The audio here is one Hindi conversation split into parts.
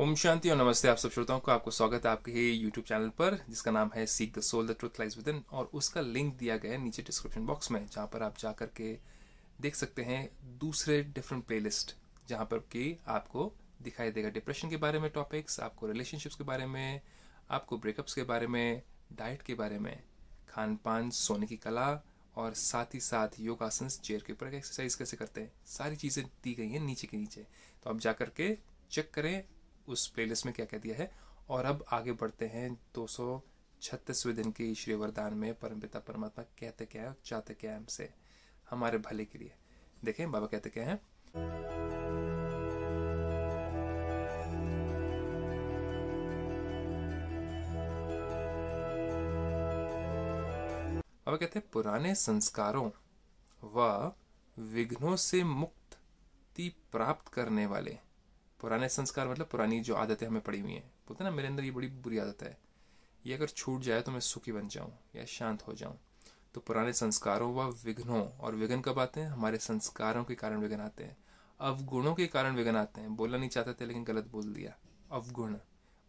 ओम शांति और नमस्ते आप सब श्रोताओं को आपको स्वागत है आपके यूट्यूब चैनल पर जिसका नाम है seek the soul the truth lies within और उसका लिंक दिया गया है नीचे डिस्क्रिप्शन बॉक्स में जहाँ पर आप जा के देख सकते हैं दूसरे डिफरेंट प्लेलिस्ट जहाँ पर कि आपको दिखाई देगा डिप्रेशन के बारे में टॉपिक्स आपको रिलेशनशिप्स के बारे में आपको ब्रेकअप्स के बारे में डाइट के बारे में खान पान सोने की कला और साथ ही साथ योगासन चेयर के ऊपर एक्सरसाइज कैसे करते हैं सारी चीज़ें दी गई हैं नीचे के नीचे तो आप जा के चेक करें उस प्लेलिस्ट में क्या कह दिया है और अब आगे बढ़ते हैं दो सौ छत्तीसवें दिन के श्री वरदान में परम पिता परमात्मा कहते क्या है चाहते क्या है हमसे हमारे भले के लिए देखें बाबा कहते क्या है बाबा कहते हैं पुराने संस्कारों व विघ्नों से मुक्ति प्राप्त करने वाले पुराने संस्कार मतलब पुरानी जो आदतें हमें पड़ी हुई हैं बोलते ना मेरे अंदर ये बड़ी बुरी आदत है ये अगर छूट जाए तो मैं सुखी बन जाऊँ या शांत हो जाऊँ तो पुराने संस्कारों व विघ्नों और विघ्न कब आते हैं हमारे संस्कारों के कारण विघ्न आते हैं अवगुणों के कारण विघ्न आते हैं बोलना नहीं चाहते थे लेकिन गलत बोल दिया अवगुण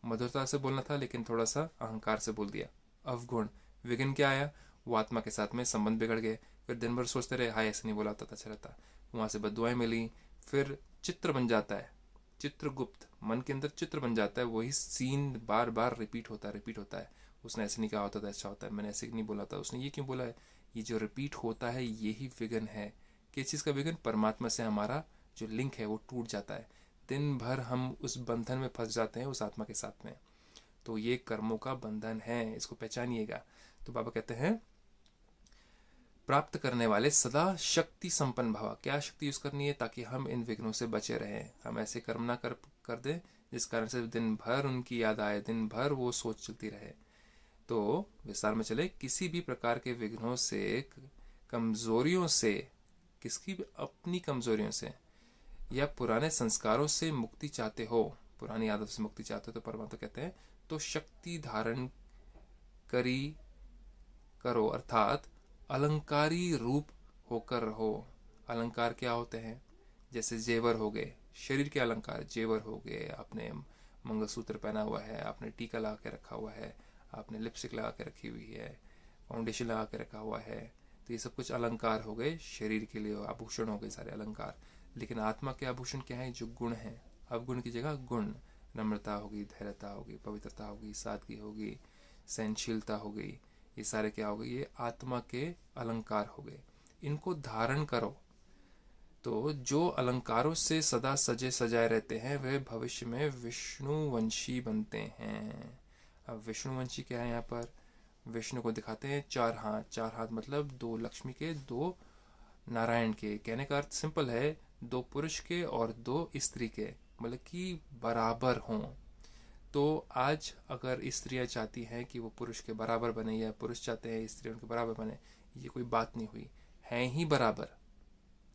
मधुरता से बोलना था लेकिन थोड़ा सा अहंकार से बोल दिया अवगुण विघ्न क्या आया वो आत्मा के साथ में संबंध बिगड़ गए फिर दिन भर सोचते रहे हाय ऐसे नहीं बोला होता अच्छा रहता वहाँ से बदुआएं मिली फिर चित्र बन जाता है चित्रगुप्त मन के अंदर चित्र बन जाता है वही सीन बार बार रिपीट होता है रिपीट होता है उसने ऐसे नहीं कहा होता था ऐसा होता है मैंने ऐसे नहीं बोला था उसने ये क्यों बोला है ये जो रिपीट होता है ये ही विघन है किस चीज़ का विघन परमात्मा से हमारा जो लिंक है वो टूट जाता है दिन भर हम उस बंधन में फंस जाते हैं उस आत्मा के साथ में तो ये कर्मों का बंधन है इसको पहचानिएगा तो बाबा कहते हैं प्राप्त करने वाले सदा शक्ति संपन्न भाव क्या शक्ति यूज करनी है ताकि हम इन विघ्नों से बचे रहें हम ऐसे कर्म ना कर कर दें जिस कारण से दिन भर उनकी याद आए दिन भर वो सोच चलती रहे तो विस्तार में चले किसी भी प्रकार के विघ्नों से कमजोरियों से किसकी भी अपनी कमजोरियों से या पुराने संस्कारों से मुक्ति चाहते हो पुरानी आदत से मुक्ति चाहते हो तो परमात्मा कहते हैं तो शक्ति धारण करी करो अर्थात अलंकारी रूप होकर रहो अलंकार क्या होते हैं जैसे जेवर हो गए शरीर के अलंकार जेवर हो गए आपने मंगलसूत्र पहना हुआ है आपने टीका लगा के रखा हुआ है आपने लिपस्टिक लगा के रखी हुई है फाउंडेशन लगा के रखा हुआ है तो ये सब कुछ अलंकार हो गए शरीर के लिए आभूषण हो गए सारे अलंकार लेकिन आत्मा के आभूषण क्या है जो गुण है अवगुण की जगह गुण नम्रता होगी धैर्यता होगी पवित्रता होगी सादगी होगी सहनशीलता होगी ये सारे क्या हो गए ये आत्मा के अलंकार हो गए इनको धारण करो तो जो अलंकारों से सदा सजे सजाए रहते हैं वे भविष्य में विष्णुवंशी बनते हैं अब विष्णुवंशी क्या है यहाँ पर विष्णु को दिखाते हैं चार हाथ चार हाथ मतलब दो लक्ष्मी के दो नारायण के कहने का अर्थ सिंपल है दो पुरुष के और दो स्त्री के मतलब कि बराबर हों तो आज अगर स्त्रियाँ चाहती हैं कि वो पुरुष के बराबर बने या पुरुष चाहते हैं स्त्री उनके बराबर बने ये कोई बात नहीं हुई हैं ही बराबर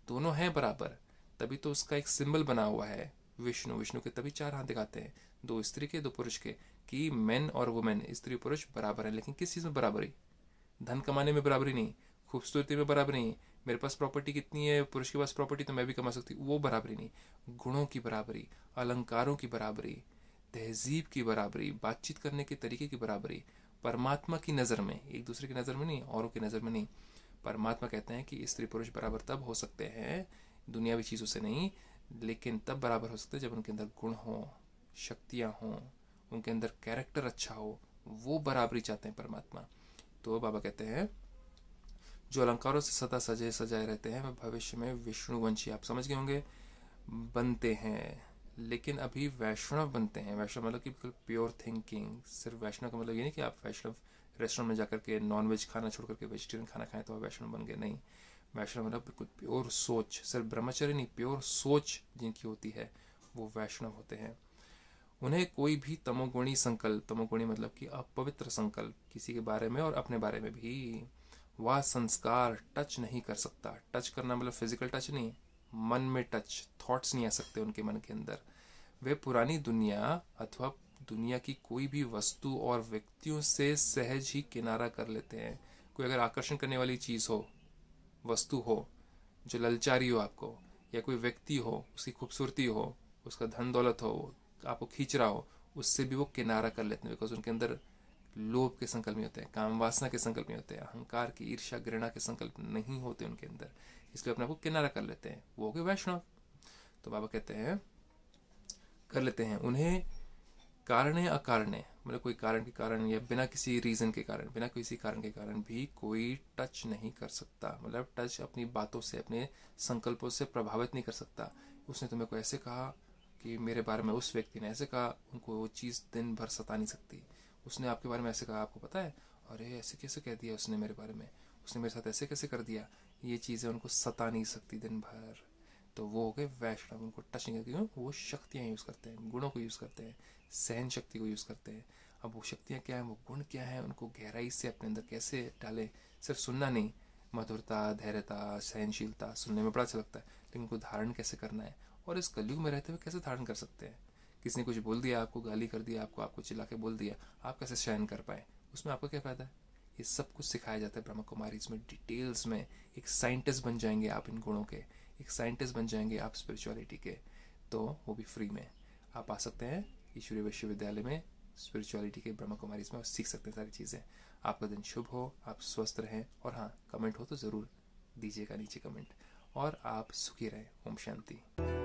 दोनों हैं बराबर तभी तो उसका एक सिंबल बना हुआ है विष्णु विष्णु के तभी चार हाथ दिखाते हैं दो स्त्री के दो पुरुष के कि मेन और वुमेन स्त्री पुरुष बराबर है लेकिन किस चीज़ में बराबरी धन कमाने में बराबरी नहीं खूबसूरती में बराबरी नहीं मेरे पास प्रॉपर्टी कितनी है पुरुष के पास प्रॉपर्टी तो मैं भी कमा सकती हूँ वो बराबरी नहीं गुणों की बराबरी अलंकारों की बराबरी तहजीब की बराबरी बातचीत करने के तरीके की बराबरी परमात्मा की नज़र में एक दूसरे की नज़र में नहीं औरों की नज़र में नहीं परमात्मा कहते हैं कि स्त्री पुरुष बराबर तब हो सकते हैं दुनियावी चीज़ों से नहीं लेकिन तब बराबर हो सकते हैं जब उनके अंदर गुण हों शक्तियाँ हों उनके अंदर कैरेक्टर अच्छा हो वो बराबरी चाहते हैं परमात्मा तो बाबा कहते हैं जो अलंकारों से सदा सजे सजाए रहते हैं वह भविष्य में विष्णुवंशी आप समझ गए होंगे बनते हैं लेकिन अभी वैष्णव बनते हैं वैष्णव मतलब कि बिल्कुल प्योर थिंकिंग सिर्फ वैष्णव का मतलब ये नहीं कि आप वैष्णव रेस्टोरेंट में जाकर के नॉन वेज खाना छोड़ करके वेजिटेरियन खाना खाएं तो आप वैष्णव बन गए नहीं वैष्णव मतलब बिल्कुल प्योर सोच सिर्फ ब्रह्मचर्य नहीं प्योर सोच जिनकी होती है वो वैष्णव होते हैं उन्हें कोई भी तमोगुणी संकल्प तमोगुणी मतलब कि अपवित्र संकल्प किसी के बारे में और अपने बारे में भी वह संस्कार टच नहीं कर सकता टच करना मतलब फिजिकल टच नहीं मन में टच थॉट्स नहीं आ सकते उनके मन के अंदर वे पुरानी दुनिया अथवा दुनिया की कोई भी वस्तु और व्यक्तियों से सहज ही किनारा कर लेते हैं कोई अगर आकर्षण करने वाली चीज़ हो वस्तु हो जो ललचारी हो आपको या कोई व्यक्ति हो उसकी खूबसूरती हो उसका धन दौलत हो आपको खींच रहा हो उससे भी वो किनारा कर लेते हैं बिकॉज उनके अंदर लोभ के संकल्प में होते हैं काम वासना के संकल्प में होते हैं अहंकार की ईर्षा घृणा के संकल्प नहीं होते उनके अंदर इसलिए अपने आप को किनारा कर लेते हैं वो हो गए वैष्णव तो बाबा कहते हैं कर लेते हैं उन्हें कारण अकारण मतलब कोई कारण के कारण या बिना किसी रीज़न के कारण बिना किसी कारण के कारण भी कोई टच नहीं कर सकता मतलब टच अपनी बातों से अपने संकल्पों से प्रभावित नहीं कर सकता उसने तुम्हें को ऐसे कहा कि मेरे बारे में उस व्यक्ति ने ऐसे कहा उनको वो चीज़ दिन भर सता नहीं सकती उसने आपके बारे में ऐसे कहा आपको पता है अरे ऐसे कैसे कह दिया उसने मेरे बारे में उसने मेरे साथ ऐसे कैसे कर दिया ये चीज़ें उनको सता नहीं सकती दिन भर तो वो हो गए वैष्णव उनको टच नहीं करती वो शक्तियाँ यूज़ करते हैं गुणों को यूज़ करते हैं सहन शक्ति को यूज़ करते हैं अब वो शक्तियाँ क्या हैं वो गुण क्या हैं उनको गहराई से अपने अंदर कैसे डालें सिर्फ सुनना नहीं मधुरता धैर्यता सहनशीलता सुनने में बड़ा अच्छा लगता है लेकिन उनको धारण कैसे करना है और इस कलयुग में रहते हुए कैसे धारण कर सकते हैं किसी ने कुछ बोल दिया आपको गाली कर दिया आपको आपको चिल्ला के बोल दिया आप कैसे शयन कर पाए उसमें आपको क्या फ़ायदा है ये सब कुछ सिखाया जाता है ब्रह्म कुमारी इसमें डिटेल्स में एक साइंटिस्ट बन जाएंगे आप इन गुणों के एक साइंटिस्ट बन जाएंगे आप स्पिरिचुअलिटी के तो वो भी फ्री में आप आ सकते हैं ईश्वरीय विश्वविद्यालय में स्पिरिचुअलिटी के ब्रह्म कुमारी इसमें सीख सकते हैं सारी चीज़ें आपका दिन शुभ हो आप स्वस्थ रहें और हाँ कमेंट हो तो ज़रूर दीजिएगा नीचे कमेंट और आप सुखी रहें ओम शांति